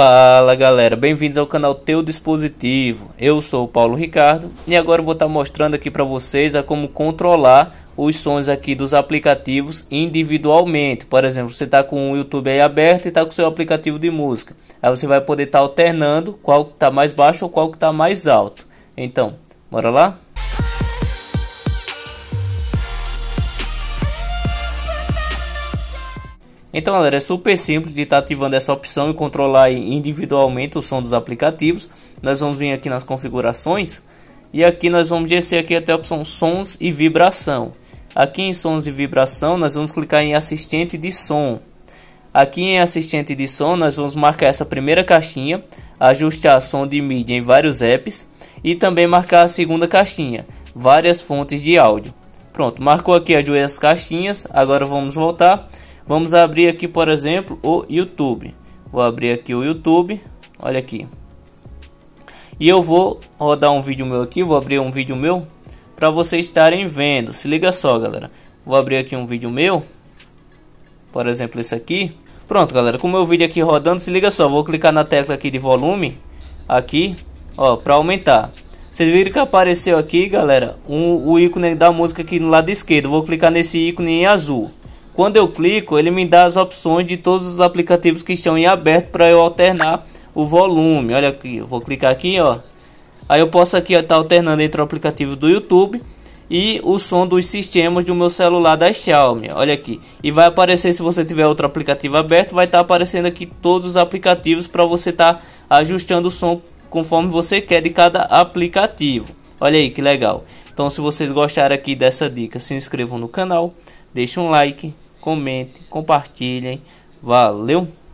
Fala galera, bem-vindos ao canal Teu Dispositivo. Eu sou o Paulo Ricardo e agora vou estar mostrando aqui para vocês a como controlar os sons aqui dos aplicativos individualmente. Por exemplo, você está com o YouTube aí aberto e está com o seu aplicativo de música. Aí você vai poder estar tá alternando qual que está mais baixo ou qual que está mais alto. Então, bora lá? Então galera, é super simples de estar tá ativando essa opção e controlar individualmente o som dos aplicativos. Nós vamos vir aqui nas configurações e aqui nós vamos descer aqui até a opção sons e vibração. Aqui em sons e vibração nós vamos clicar em assistente de som. Aqui em assistente de som nós vamos marcar essa primeira caixinha, ajustar som de mídia em vários apps e também marcar a segunda caixinha, várias fontes de áudio. Pronto, marcou aqui as duas caixinhas, agora vamos voltar Vamos abrir aqui, por exemplo, o YouTube. Vou abrir aqui o YouTube. Olha aqui. E eu vou rodar um vídeo meu aqui. Vou abrir um vídeo meu para vocês estarem vendo. Se liga só, galera. Vou abrir aqui um vídeo meu. Por exemplo, esse aqui. Pronto, galera. Com o meu vídeo aqui rodando, se liga só. Vou clicar na tecla aqui de volume. Aqui, ó, para aumentar. Vocês viram que apareceu aqui, galera, um, o ícone da música aqui no lado esquerdo. Vou clicar nesse ícone em azul. Quando eu clico, ele me dá as opções de todos os aplicativos que estão em aberto para eu alternar o volume. Olha aqui, eu vou clicar aqui, ó. Aí eu posso aqui estar tá alternando entre o aplicativo do YouTube e o som dos sistemas do meu celular da Xiaomi. Olha aqui. E vai aparecer se você tiver outro aplicativo aberto, vai estar tá aparecendo aqui todos os aplicativos para você estar tá ajustando o som conforme você quer de cada aplicativo. Olha aí que legal. Então se vocês gostaram aqui dessa dica, se inscrevam no canal, deixem um like comentem, compartilhem. Valeu!